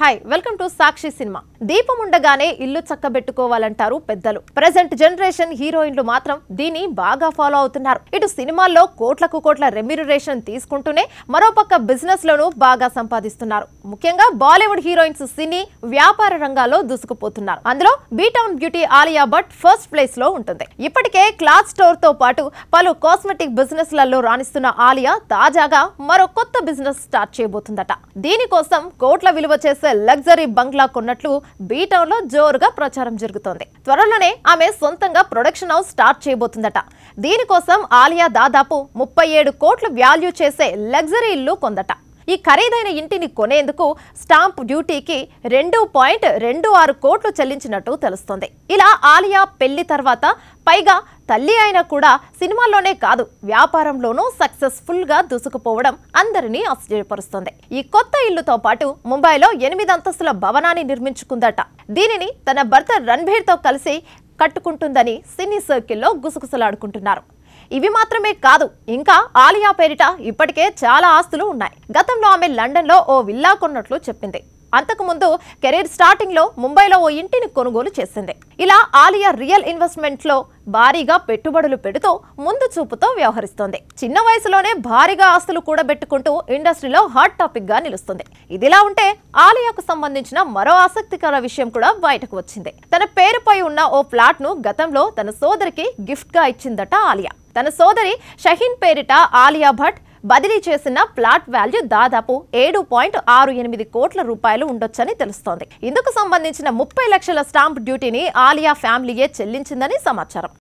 hi welcome to Sakshi cinema దీపం ఉండగానే ఇల్లు చక్కబెట్టుకోవాలంటారు పెద్దలు ప్రజెంట్ జనరేషన్ హీరోయిన్లు మాత్రం దీన్ని బాగా ఫాలో అవుతున్నారు ఇటు సినిమాల్లో కోట్లకు కోట్ల రెమ్యురేషన్ తీసుకుంటూనే మరోపక్క బిజినెస్ లోను బాగా సంపాదిస్తున్నారు ముఖ్యంగా బాలీవుడ్ హీరోయిన్స్ సినీ వ్యాపార రంగాల్లో దూసుకుపోతున్నారు అందులో B town beauty Alia Bhatt first place లో ఉంటుంది ఇప్పటికే క్లాత్ స్టోర్ తో పాటు పలు కాస్మెటిక్ బిజినెస్ లలో రాణిస్తున్న ఆలియా తాజాగా మరో కొత్త బిజినెస్ స్టార్ట్ చేయబోతుందట దీనికోసం కోట్ల విలువ చేసే ఒక లగ్జరీ బంగ్లా కొన్నట్లు బీటౌన్ లో జోరుగా ప్రచారం జరుగుతోంది త్వరలోనే ఆమె సొంతంగా ప్రొడక్షన్ హౌస్ స్టార్ట్ చేయబోతుందట దీనికోసం ఆలియా దాదాపు ముప్పై ఏడు కోట్లు వాల్యూ చేసే లగ్జరీ ఇల్లు కొందట ఈ ఖరీదైన ఇంటిని కొనేందుకు స్టాంప్ డ్యూటీకి రెండు పాయింట్ రెండు ఆరు కోట్లు చెల్లించినట్టు తెలుస్తోంది ఇలా ఆలియా పెళ్లి తర్వాత పైగా తల్లి అయినా కూడా సినిమాల్లోనే కాదు వ్యాపారంలోనూ సక్సెస్ఫుల్గా దూసుకుపోవడం అందరినీ ఆశ్చర్యపరుస్తుంది ఈ కొత్త ఇల్లుతో పాటు ముంబైలో ఎనిమిది అంతస్తుల భవనాన్ని నిర్మించుకుందట దీనిని తన భర్త రణ్బీర్తో కలిసి కట్టుకుంటుందని సినీ సర్కిల్లో గుసగుసలాడుకుంటున్నారు ఇవి మాత్రమే కాదు ఇంకా ఆలియా పేరిట ఇప్పటికే చాలా ఆస్తులు ఉన్నాయి గతంలో ఆమె లండన్లో ఓ విల్లా కొన్నట్లు చెప్పింది అంతకుముందు కెరీర్ స్టార్టింగ్లో ముంబైలో ఓ ఇంటిని కొనుగోలు చేసింది ఇలా ఆలియా రియల్ ఇన్వెస్ట్మెంట్లో భారీగా పెట్టుబడులు పెడుతూ ముందు చూపుతో వ్యవహరిస్తోంది చిన్న వయసులోనే భారీగా ఆస్తులు కూడా పెట్టుకుంటూ ఇండస్ట్రీలో హాట్ టాపిక్గా నిలుస్తుంది ఇదిలా ఉంటే ఆలియాకు సంబంధించిన మరో ఆసక్తికర విషయం కూడా బయటకు వచ్చింది తన పేరుపై ఉన్న ఓ ను గతంలో తన సోదరికి గిఫ్ట్గా ఇచ్చిందట ఆలియా తన సోదరి షహీన్ పేరిట ఆలియా భట్ బదిలీ చేసిన ప్లాట్ వాల్యూ దాదాపు ఏడు పాయింట్ ఆరు ఎనిమిది కోట్ల రూపాయలు ఉండొచ్చని తెలుస్తోంది ఇందుకు సంబంధించిన ముప్పై లక్షల స్టాంప్ డ్యూటీని ఆలియా ఫ్యామిలీయే చెల్లించిందని సమాచారం